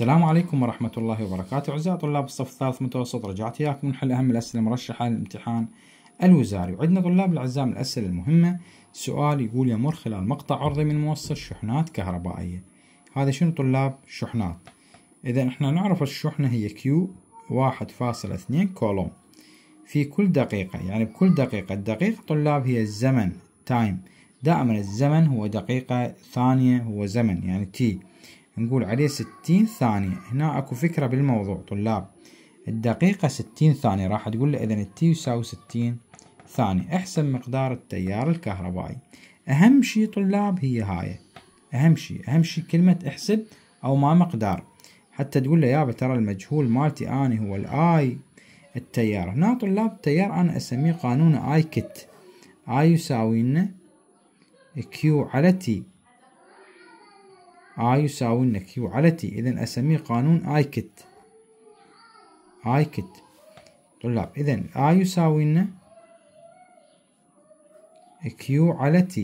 السلام عليكم ورحمة الله وبركاته أعزائي طلاب الصف الثالث متوسط رجعت إياكم نحل أهم الأسئلة المرشحة للامتحان الوزاري وعندنا طلاب الأعزاء من الأسئلة المهمة سؤال يقول يمر خلال مقطع عرضي من موصل شحنات كهربائية هذا شنو طلاب شحنات إذا إحنا نعرف الشحنة هي كيو واحد فاصل اثنين كولوم في كل دقيقة يعني بكل دقيقة الدقيقة طلاب هي الزمن تايم دائما الزمن هو دقيقة ثانية هو زمن يعني تي نقول عليه ستين ثانية هنا أكو فكرة بالموضوع طلاب الدقيقة ستين ثانية راح تقول لي إذا التي يساوي ستين ثانية احسب مقدار التيار الكهربائي أهم شي طلاب هي هاي أهم شي أهم شي كلمة احسب أو ما مقدار حتى تقول له يابا ترى المجهول مالتي أني هو الآي التيار هنا طلاب التيار أنا أسميه قانون آي كت آي يساوي كيو على تي I يساوي لنا Q على T إذا أسميه قانون I كت I كت طلاب إذا I يساوي لنا Q على T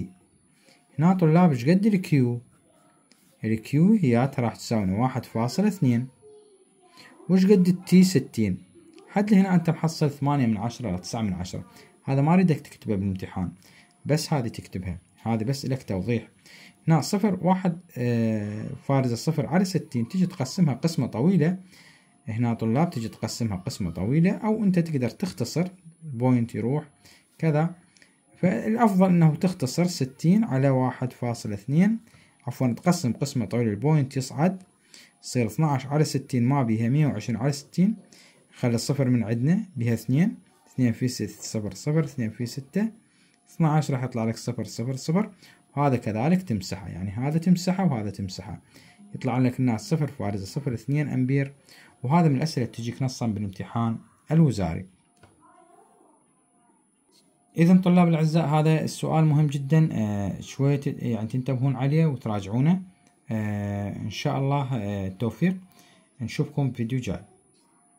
هنا طلاب إيش قد الكيو Q Q هي راح تساوي واحد فاصلة اثنين وإيش قد ال T ستين حد لهنا أنت محصل ثمانية من عشرة إلى تسعة من عشرة هذا ما أريدك تكتبه بالامتحان بس هذه تكتبها هذا بس لك توضيح هنا صفر واحد آه، فارز الصفر على ستين تجي تقسمها قسمة طويلة هنا طلاب تجي تقسمها قسمة طويلة أو أنت تقدر تختصر بوينت يروح كذا فالأفضل أنه تختصر ستين على واحد فاصل اثنين عفوا تقسم قسمة طويلة البوينت يصعد يصير اثناعش على ستين ما بيها مية وعشرين على ستين خلي الصفر من عندنا بيها اثنين اثنين في ست صفر صفر اثنين في ستة 12 راح يطلع لك صفر صفر صفر وهذا كذلك تمسحه يعني هذا تمسحه وهذا تمسحه يطلع لك الناس صفر فارزة صفر 2 أمبير وهذا من الأسئلة تجيك نصا بالامتحان الوزاري إذا طلاب الأعزاء هذا السؤال مهم جدا آه شوية يعني تنتبهون عليه وتراجعونه آه إن شاء الله آه التوفيق نشوفكم فيديو جاي